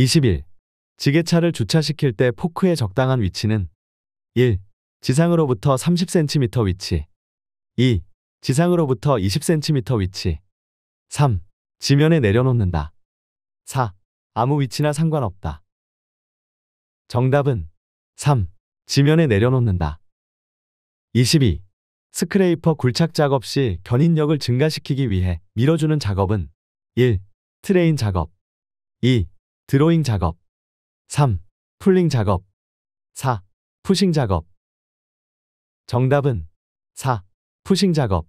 21. 지게차를 주차시킬 때 포크의 적당한 위치는 1. 지상으로부터 30cm 위치 2. 지상으로부터 20cm 위치 3. 지면에 내려놓는다 4. 아무 위치나 상관없다 정답은 3. 지면에 내려놓는다 22. 스크레이퍼 굴착 작업 시 견인력을 증가시키기 위해 밀어주는 작업은 1. 트레인 작업 2. 드로잉 작업 3. 풀링 작업 4. 푸싱 작업 정답은 4. 푸싱 작업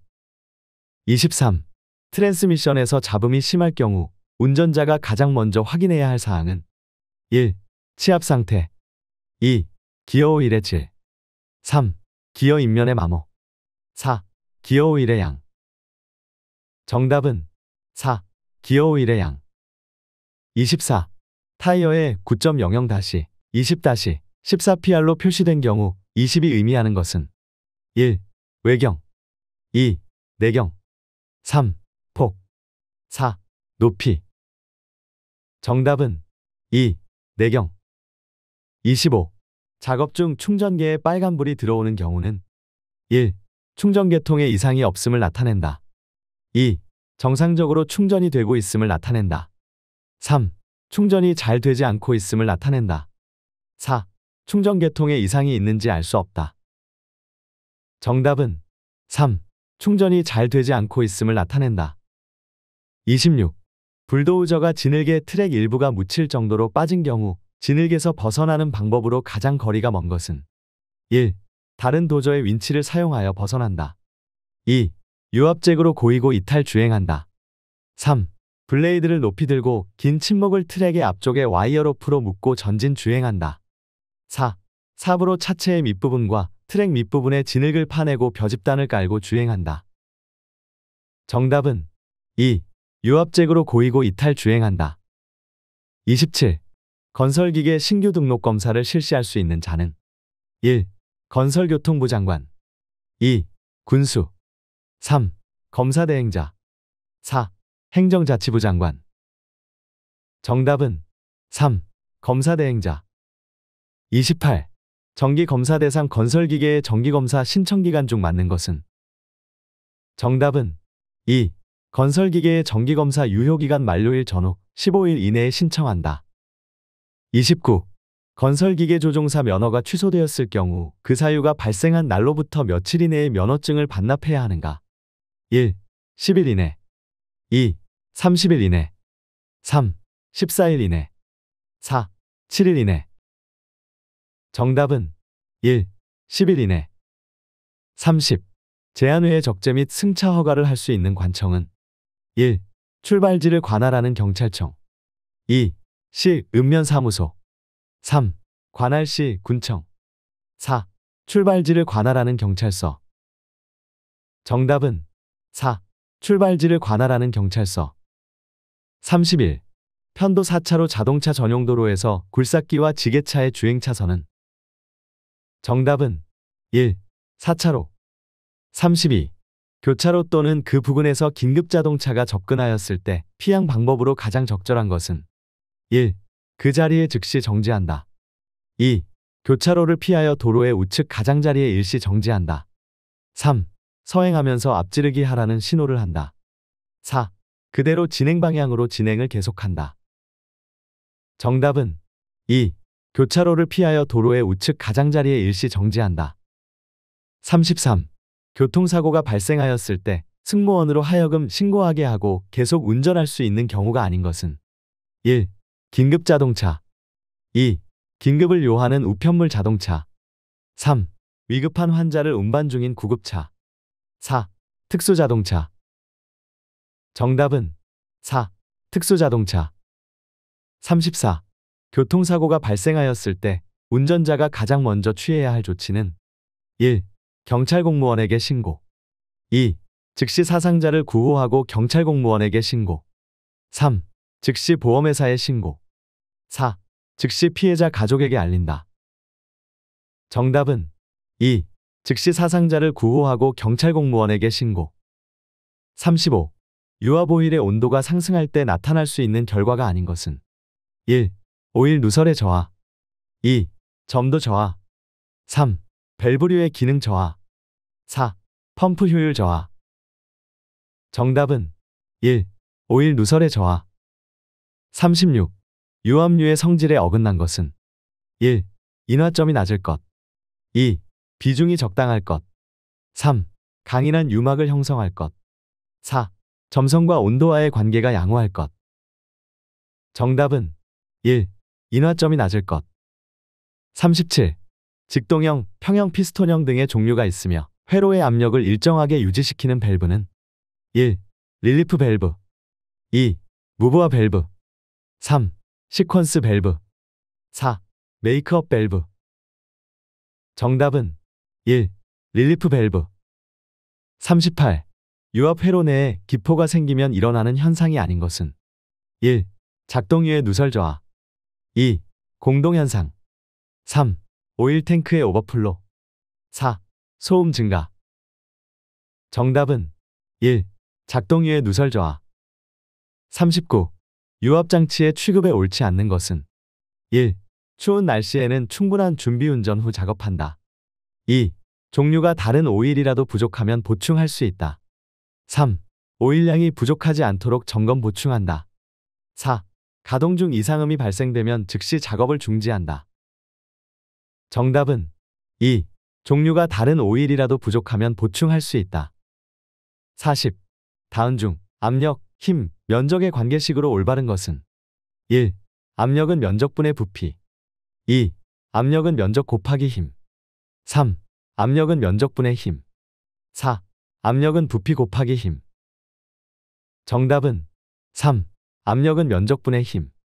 23. 트랜스미션에서 잡음이 심할 경우 운전자가 가장 먼저 확인해야 할 사항은 1. 치압 상태 2. 기어 오일의 질 3. 기어 인면의 마모 4. 기어 오일의 양 정답은 4. 기어 오일의 양 24. 타이어에 9.00-20-14PR로 표시된 경우 20이 의미하는 것은 1. 외경 2. 내경 3. 폭 4. 높이 정답은 2. 내경 25. 작업 중 충전기에 빨간불이 들어오는 경우는 1. 충전계통에 이상이 없음을 나타낸다. 2. 정상적으로 충전이 되고 있음을 나타낸다. 3. 충전이 잘 되지 않고 있음을 나타낸다. 4. 충전 계통에 이상이 있는지 알 수 없다. 정답은 3. 충전이 잘 되지 않고 있음을 나타낸다. 26. 불도우저가 진흙에 트랙 일부가 묻힐 정도로 빠진 경우 진흙에서 벗어나는 방법으로 가장 거리가 먼 것은 1. 다른 도저의 윈치를 사용하여 벗어난다. 2. 유압잭으로 고이고 이탈 주행한다. 3. 블레이드를 높이 들고 긴침목을 트랙의 앞쪽에 와이어로 풀어 묶고 전진 주행한다. 4. 삽으로 차체의 밑부분과 트랙 밑부분에 진흙을 파내고 벼집단을 깔고 주행한다. 정답은 2. 유압잭으로 고이고 이탈 주행한다. 27. 건설기계 신규 등록 검사를 실시할 수 있는 자는 1. 건설교통부 장관 2. 군수 3. 검사대행자 4. 행정자치부 장관 정답은 3. 검사대행자 28. 정기검사 대상 건설기계의 정기검사 신청기간 중 맞는 것은 정답은 2. 건설기계의 정기검사 유효기간 만료일 전후 15일 이내에 신청한다. 29. 건설기계 조종사 면허가 취소되었을 경우 그 사유가 발생한 날로부터 며칠 이내에 면허증을 반납해야 하는가? 1. 10일 이내 2. 30일 이내 3. 14일 이내 4. 7일 이내 정답은 1. 10일 이내 30. 제한외의 적재 및 승차 허가를 할 수 있는 관청은 1. 출발지를 관할하는 경찰청 2. 시 읍면사무소 3. 관할시 군청 4. 출발지를 관할하는 경찰서 정답은 4. 출발지를 관할하는 경찰서 3 1 편도 4차로 자동차 전용 도로에서 굴삭기와 지게차의 주행 차선은 정답은 1. 4차로 32. 교차로 또는 그 부근에서 긴급 자동차가 접근하였을 때 피양 방법으로 가장 적절한 것은 1. 그 자리에 즉시 정지한다. 2. 교차로를 피하여 도로의 우측 가장자리에 일시 정지한다. 3. 서행하면서 앞지르기 하라는 신호를 한다. 4. 그대로 진행 방향으로 진행을 계속한다. 정답은 2. 교차로를 피하여 도로의 우측 가장자리에 일시 정지한다. 33. 교통사고가 발생하였을 때 승무원으로 하여금 신고하게 하고 계속 운전할 수 있는 경우가 아닌 것은 1. 긴급자동차 2. 긴급을 요하는 우편물 자동차 3. 위급한 환자를 운반 중인 구급차 4. 특수자동차 정답은 4. 특수자동차 34. 교통사고가 발생하였을 때 운전자가 가장 먼저 취해야 할 조치는 1. 경찰 공무원에게 신고 2. 즉시 사상자를 구호하고 경찰 공무원에게 신고 3. 즉시 보험회사에 신고 4. 즉시 피해자 가족에게 알린다. 정답은 2. 즉시 사상자를 구호하고 경찰 공무원에게 신고 35. 유아보일의 온도가 상승할 때 나타날 수 있는 결과가 아닌 것은 1. 오일 누설의 저하 2. 점도 저하 3. 밸브류의 기능 저하 4. 펌프 효율 저하 정답은 1. 오일 누설의 저하 36. 유압류의 성질에 어긋난 것은 1. 인화점이 낮을 것 2. 비중이 적당할 것 3. 강인한 유막을 형성할 것 4. 점성과 온도와의 관계가 양호할 것. 정답은 1. 인화점이 낮을 것. 37. 직동형, 평형 피스톤형 등의 종류가 있으며 회로의 압력을 일정하게 유지시키는 밸브는 1. 릴리프 밸브 2. 무브와 밸브 3. 시퀀스 밸브 4. 메이크업 밸브 정답은 1. 릴리프 밸브 38. 유압 회로내에 기포가 생기면 일어나는 현상이 아닌 것은 1. 작동유의 누설 저하 2. 공동현상 3. 오일 탱크의 오버플로 4. 소음 증가 정답은 1. 작동유의 누설 저하 39. 유압장치의 취급에 옳지 않는 것은 1. 추운 날씨에는 충분한 준비 운전 후 작업한다. 2. 종류가 다른 오일이라도 부족하면 보충할 수 있다. 3. 오일량이 부족하지 않도록 점검 보충한다. 4. 가동 중 이상음이 발생되면 즉시 작업을 중지한다. 정답은 2. 종류가 다른 오일이라도 부족하면 보충할 수 있다. 40. 다음중 압력, 힘, 면적의 관계식으로 올바른 것은 1. 압력은 면적분의 부피 2. 압력은 면적 곱하기 힘 3. 압력은 면적분의 힘 4. 압력은 부피 곱하기 힘. 정답은 3. 압력은 면적분의 힘.